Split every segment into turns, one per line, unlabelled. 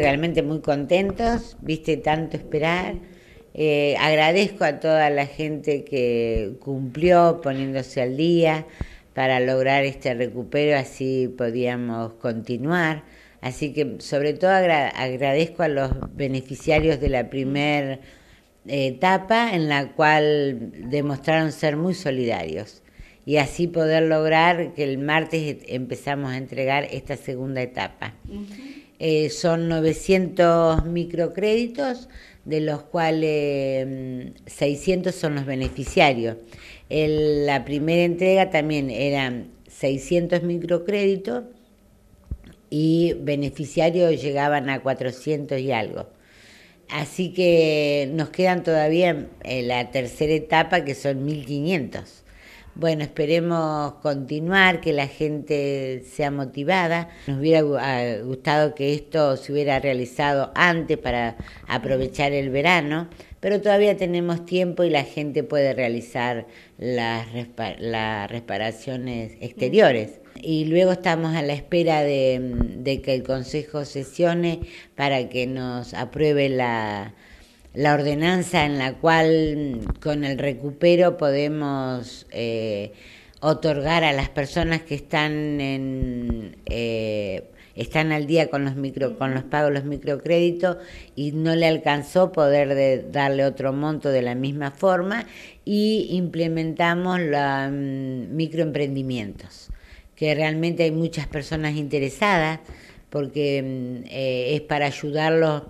Realmente muy contentos, viste tanto esperar. Eh, agradezco a toda la gente que cumplió poniéndose al día para lograr este recupero, así podíamos continuar. Así que sobre todo agradezco a los beneficiarios de la primera eh, etapa en la cual demostraron ser muy solidarios y así poder lograr que el martes empezamos a entregar esta segunda etapa. Eh, son 900 microcréditos, de los cuales 600 mm, son los beneficiarios. la primera entrega también eran 600 microcréditos y beneficiarios llegaban a 400 y algo. Así que nos quedan todavía en eh, la tercera etapa que son 1500. Bueno, esperemos continuar, que la gente sea motivada. Nos hubiera ah, gustado que esto se hubiera realizado antes para aprovechar el verano, pero todavía tenemos tiempo y la gente puede realizar las, reparaciones exteriores. Y luego estamos a la espera de que el Consejo sesione para que nos apruebe la la ordenanza en la cual con el recupero podemos eh, otorgar a las personas que están en, eh, están al día con los micro con los pagos los microcréditos y no le alcanzó poder de darle otro monto de la misma forma y implementamos los mm, microemprendimientos que realmente hay muchas personas interesadas porque mm, eh, es para ayudarlos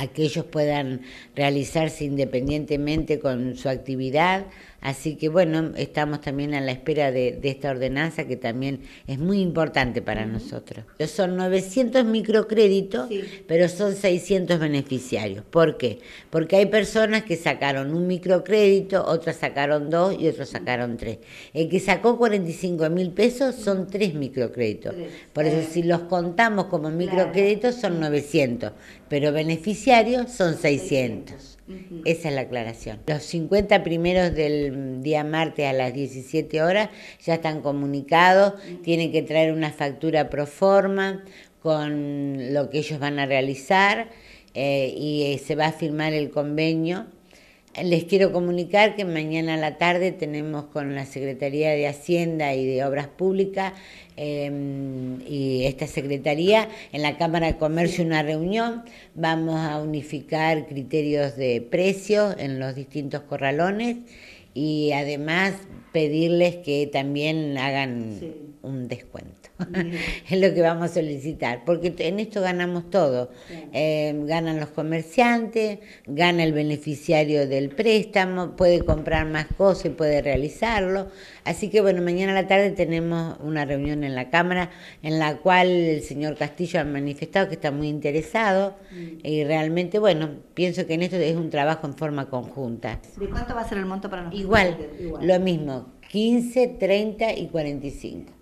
a que ellos puedan realizarse independientemente con su actividad. Así que bueno, estamos también a la espera de, esta ordenanza que también es muy importante para nosotros. Son 900 microcréditos, pero son 600 beneficiarios. ¿Por qué? Porque hay personas que sacaron un microcrédito, otras sacaron dos y otros sacaron tres. El que sacó 45 mil pesos son tres microcréditos. Por eso eh. si los contamos como microcréditos son 900, pero beneficiarios diario son 600. Esa es la aclaración. Los 50 primeros del día martes a las 17 horas ya están comunicados, tienen que traer una factura pro forma con lo que ellos van a realizar eh, y eh, se va a firmar el convenio les quiero comunicar que mañana a la tarde tenemos con la Secretaría de Hacienda y de Obras Públicas em, y esta Secretaría en la Cámara de Comercio una reunión. Vamos a unificar criterios de precios en los distintos corralones y además pedirles que también hagan un descuento. es lo que vamos a solicitar, porque en esto ganamos todo. Eh, ganan los comerciantes, gana el beneficiario del préstamo, puede comprar más cosas y puede realizarlo. Así que bueno, mañana a la tarde tenemos una reunión en la Cámara en la cual el señor Castillo ha manifestado que está muy interesado mm. y realmente, bueno, pienso que en esto es un trabajo en forma conjunta. ¿De cuánto va a ser el monto para nosotros? Igual, lo mismo, 15, 30 y 45.